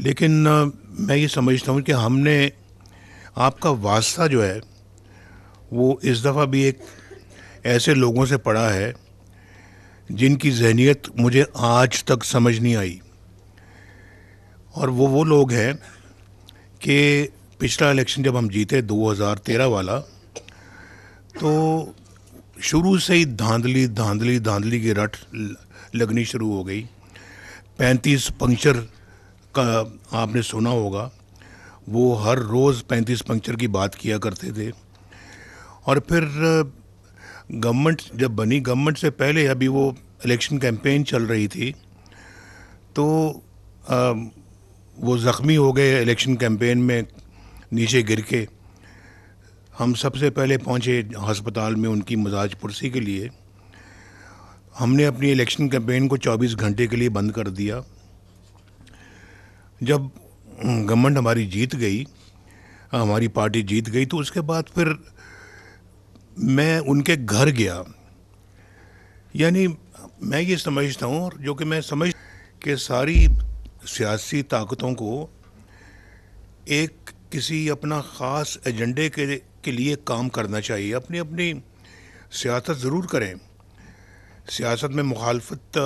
लेकिन मैं ये समझता हूँ कि हमने आपका वास्ता जो है वो इस दफ़ा भी एक ऐसे लोगों से पढ़ा है जिनकी जहनीत मुझे आज तक समझ नहीं आई और वो वो लोग हैं कि पिछला इलेक्शन जब हम जीते 2013 वाला तो शुरू से ही धांधली धांधली धांधली की रट लगनी शुरू हो गई पैंतीस पंक्चर आपने सुना होगा वो हर रोज़ पैंतीस पंक्चर की बात किया करते थे और फिर गवर्नमेंट जब बनी गवर्नमेंट से पहले अभी वो इलेक्शन कैंपेन चल रही थी तो आ, वो ज़ख्मी हो गए इलेक्शन कैंपेन में नीचे गिर के हम सबसे पहले पहुंचे अस्पताल में उनकी मजाज पुरसी के लिए हमने अपनी इलेक्शन कैंपेन को 24 घंटे के लिए बंद कर दिया जब गवर्नमेंट हम्म, हमारी जीत गई हमारी पार्टी जीत गई तो उसके बाद फिर मैं उनके घर गया यानी मैं ये समझता हूँ जो कि मैं समझ कि सारी सियासी ताकतों को एक किसी अपना ख़ास एजेंडे के के लिए काम करना चाहिए अपनी अपनी सियासत ज़रूर करें सियासत में मुखालफत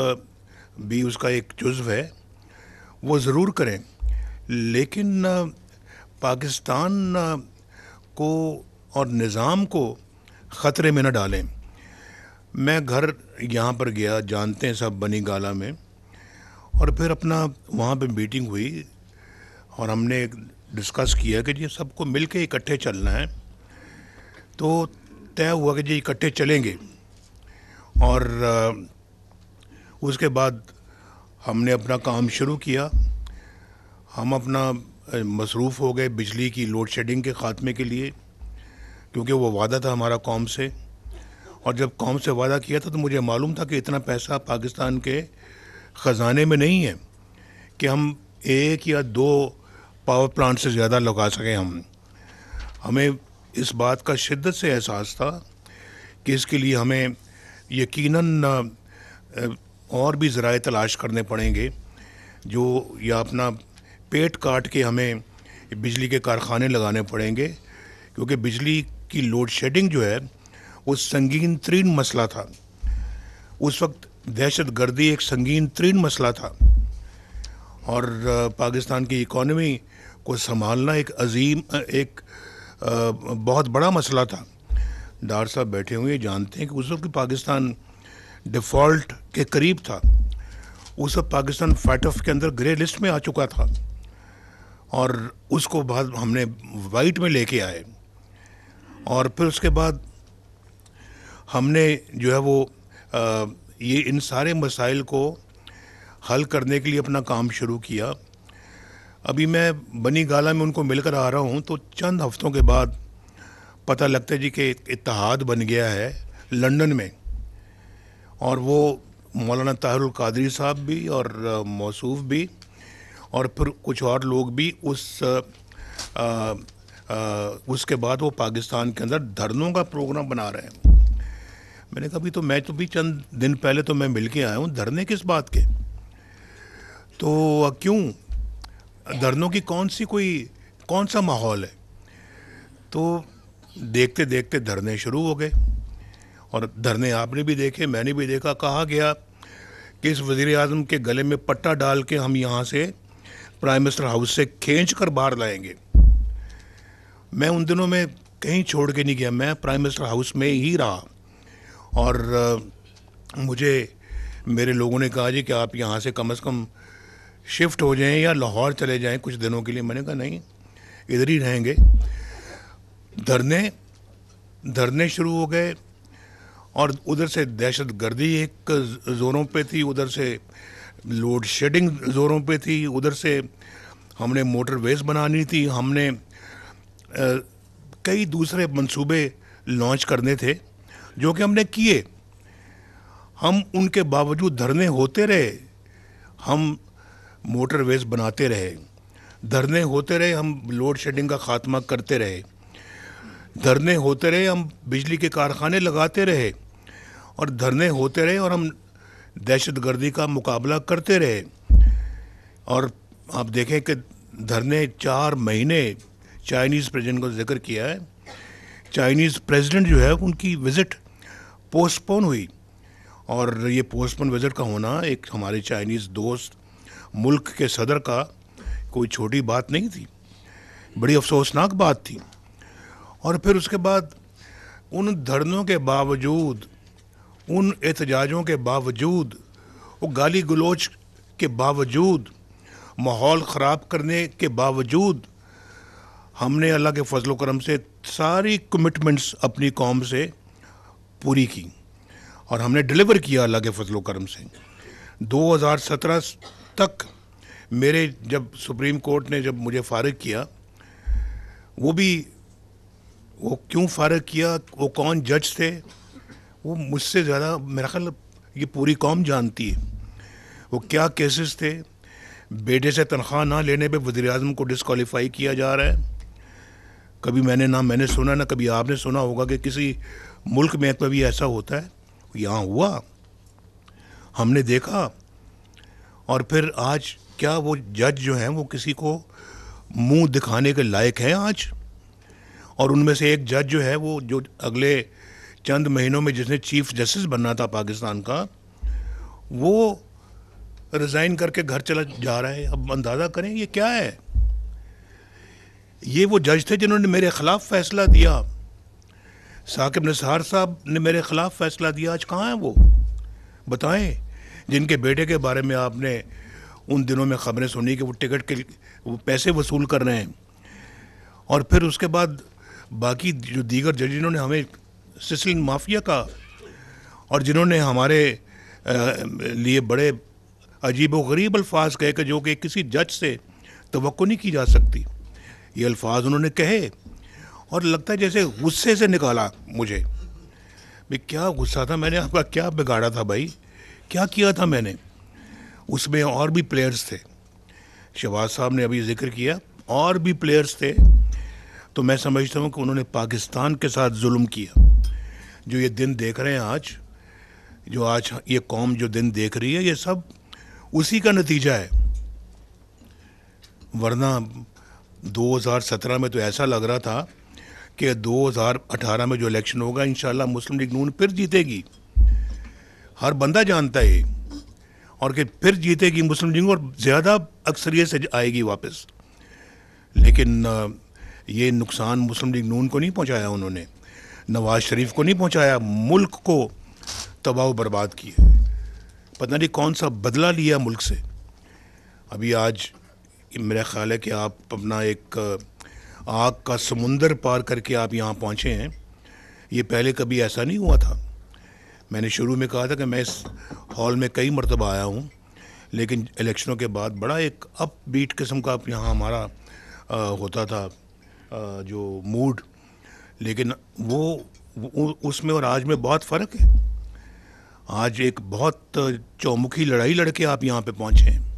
भी उसका एक जुज्व है वो ज़रूर करें लेकिन पाकिस्तान को और निज़ाम को ख़तरे में न डालें मैं घर यहाँ पर गया जानते हैं सब बनी गाला में और फिर अपना वहाँ पे मीटिंग हुई और हमने डिस्कस किया कि जी सबको मिल के इकट्ठे चलना है तो तय हुआ कि जी इकट्ठे चलेंगे और उसके बाद हमने अपना काम शुरू किया हम अपना मसरूफ़ हो गए बिजली की लोड शेडिंग के ख़ात्मे के लिए क्योंकि वो वादा था हमारा कौम से और जब कौम से वादा किया था तो मुझे मालूम था कि इतना पैसा पाकिस्तान के ख़जाने में नहीं है कि हम एक या दो पावर प्लांट से ज़्यादा लगा सकें हम हमें इस बात का शिद्दत से एहसास था कि इसके लिए हमें यकीनन और भी ज़राए तलाश करने पड़ेंगे जो या अपना पेट काट के हमें बिजली के कारखाने लगाने पड़ेंगे क्योंकि बिजली की लोड शेडिंग जो है वो संगीन तरीन मसला था उस वक्त दहशत गर्दी एक संगीन तरीन मसला था और पाकिस्तान की इकॉनमी को संभालना एक अजीम एक बहुत बड़ा मसला था डार साहब बैठे हुए जानते हैं कि उस वक्त पाकिस्तान डिफ़ॉल्ट के करीब था उस वक्त पाकिस्तान फैटफ के अंदर ग्रे लिस्ट में आ चुका था और उसको बाद हमने वाइट में लेके आए और फिर उसके बाद हमने जो है वो आ, ये इन सारे मसाइल को हल करने के लिए अपना काम शुरू किया अभी मैं बनी गाला में उनको मिलकर आ रहा हूँ तो चंद हफ्तों के बाद पता लगता है जी कि इतिहाद बन गया है लंदन में और वो मौलाना ताहरुल कादरी साहब भी और मौसूफ भी और फिर कुछ और लोग भी उस आ, आ, उसके बाद वो पाकिस्तान के अंदर धरनों का प्रोग्राम बना रहे हैं मैंने भी तो मैं तो भी चंद दिन पहले तो मैं मिल के आया हूँ धरने किस बात के तो क्यों धरनों की कौन सी कोई कौन सा माहौल है तो देखते देखते धरने शुरू हो गए और धरने आपने भी देखे मैंने भी देखा कहा गया कि इस वज़ी अजम के गले में पट्टा डाल के हम यहाँ से प्राइम मिनिस्टर हाउस से खींच कर बाहर लाएंगे मैं उन दिनों में कहीं छोड़ के नहीं गया मैं प्राइम मिनिस्टर हाउस में ही रहा और मुझे मेरे लोगों ने कहा जी कि आप यहाँ से कम से कम शिफ्ट हो जाएं या लाहौर चले जाएं कुछ दिनों के लिए मैंने कहा नहीं इधर ही रहेंगे धरने धरने शुरू हो गए और उधर से दहशत गर्दी एक जोरों पे थी उधर से लोड शेडिंग ज़ोरों पे थी उधर से हमने मोटर वेज बनानी थी हमने कई दूसरे मंसूबे लॉन्च करने थे जो कि हमने किए हम उनके बावजूद धरने होते रहे हम मोटर वेज बनाते रहे धरने होते रहे हम लोड शेडिंग का खात्मा करते रहे धरने होते रहे हम बिजली के कारखाने लगाते रहे और धरने होते रहे और हम दहशतगर्दी का मुकाबला करते रहे और आप देखें कि धरने चार महीने चाइनीज़ प्रेसिडेंट को जिक्र किया है चाइनीज़ प्रेसिडेंट जो है उनकी विज़िट पोस्टपोन हुई और ये पोस्टपोन विज़िट का होना एक हमारे चाइनीज़ दोस्त मुल्क के सदर का कोई छोटी बात नहीं थी बड़ी अफसोसनाक बात थी और फिर उसके बाद उन धरनों के बावजूद उन एहतजाजों के बावजूद वो गाली गलोच के बावजूद माहौल ख़राब करने के बावजूद हमने अल्लाह के फजल करम से सारी कमिटमेंट्स अपनी कौम से पूरी की और हमने डिलीवर किया अल्लाह के फजल करम से 2017 तक मेरे जब सुप्रीम कोर्ट ने जब मुझे फारग किया वो भी वो क्यों फारग किया वो कौन जज थे वो मुझसे ज़्यादा मेरा ख्याल ये पूरी कौम जानती है वो क्या केसेस थे बेटे से तनख्वाह ना लेने पे वज़ी अजम को डिसकॉलीफाई किया जा रहा है कभी मैंने ना मैंने सुना ना कभी आपने सुना होगा कि किसी मुल्क में कभी ऐसा होता है यहाँ हुआ हमने देखा और फिर आज क्या वो जज जो हैं वो किसी को मुंह दिखाने के लायक हैं आज और उनमें से एक जज जो है वो जो अगले चंद महीनों में जिसने चीफ जस्टिस बनना था पाकिस्तान का वो रिज़ाइन करके घर चला जा रहा है अब अंदाज़ा करें ये क्या है ये वो जज थे जिन्होंने मेरे ख़िलाफ़ फ़ैसला दिया साकिब निसार साहब ने मेरे ख़िलाफ़ फ़ैसला दिया आज कहाँ हैं वो बताएं जिनके बेटे के बारे में आपने उन दिनों में ख़बरें सुनी कि वो टिकट के वो पैसे वसूल कर रहे हैं और फिर उसके बाद बाकी जो दीगर जज इन्होंने हमें सिसलिन माफिया का और जिन्होंने हमारे लिए बड़े अजीब व गरीब अल्फाज कहे कि जो कि किसी जज से तो नहीं की जा सकती ये अल्फाज उन्होंने कहे और लगता है जैसे गुस्से से निकाला मुझे भाई क्या गुस्सा था मैंने आपका क्या बिगाड़ा था भाई क्या किया था मैंने उसमें और भी प्लेयर्स थे शहबाज साहब ने अभी जिक्र किया और भी प्लेयर्स थे तो मैं समझता हूँ कि उन्होंने पाकिस्तान के साथ जुल्म किया जो ये दिन देख रहे हैं आज जो आज ये कौम जो दिन देख रही है ये सब उसी का नतीजा है वरना 2017 में तो ऐसा लग रहा था कि 2018 में जो इलेक्शन होगा इन मुस्लिम लीग नून फिर जीतेगी हर बंदा जानता है और कि फिर जीतेगी मुस्लिम लीग और ज़्यादा अक्सरियत से आएगी वापस लेकिन ये नुकसान मुस्लिम लीग नून को नहीं पहुंचाया उन्होंने नवाज शरीफ को नहीं पहुंचाया मुल्क को तबाह बर्बाद किए पता नहीं कौन सा बदला लिया मुल्क से अभी आज मेरा ख्याल है कि आप अपना एक आग का समुंदर पार करके आप यहाँ पहुँचे हैं ये पहले कभी ऐसा नहीं हुआ था मैंने शुरू में कहा था कि मैं इस हॉल में कई मरतबा आया हूँ लेकिन इलेक्शनों के बाद बड़ा एक अप बीट किस्म का यहाँ हमारा आ, होता था आ, जो मूड लेकिन वो उसमें और आज में बहुत फ़र्क है आज एक बहुत चौमुखी लड़ाई लड़के आप यहाँ पे पहुँचे हैं